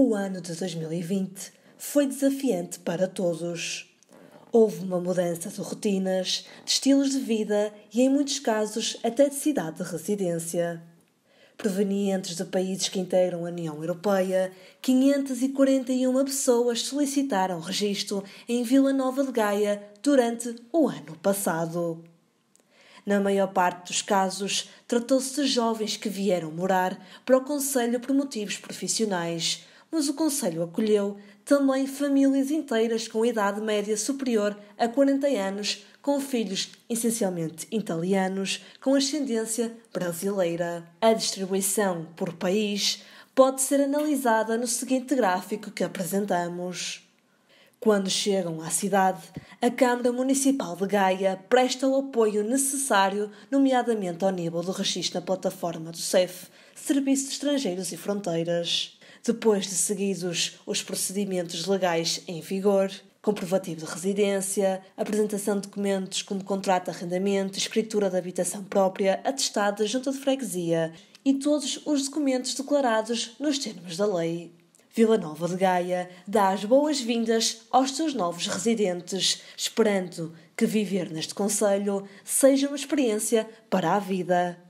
O ano de 2020 foi desafiante para todos. Houve uma mudança de rotinas, de estilos de vida e, em muitos casos, até de cidade de residência. Provenientes de países que integram a União Europeia, 541 pessoas solicitaram registro em Vila Nova de Gaia durante o ano passado. Na maior parte dos casos, tratou-se de jovens que vieram morar para o Conselho por motivos profissionais, mas o Conselho acolheu também famílias inteiras com idade média superior a 40 anos, com filhos essencialmente italianos, com ascendência brasileira. A distribuição por país pode ser analisada no seguinte gráfico que apresentamos. Quando chegam à cidade, a Câmara Municipal de Gaia presta o apoio necessário, nomeadamente ao nível do registro na plataforma do CEF, Serviços Estrangeiros e Fronteiras depois de seguidos os procedimentos legais em vigor, comprovativo de residência, apresentação de documentos como contrato de arrendamento, escritura da habitação própria, atestado da junta de freguesia e todos os documentos declarados nos termos da lei. Vila Nova de Gaia dá as boas-vindas aos seus novos residentes, esperando que viver neste Conselho seja uma experiência para a vida.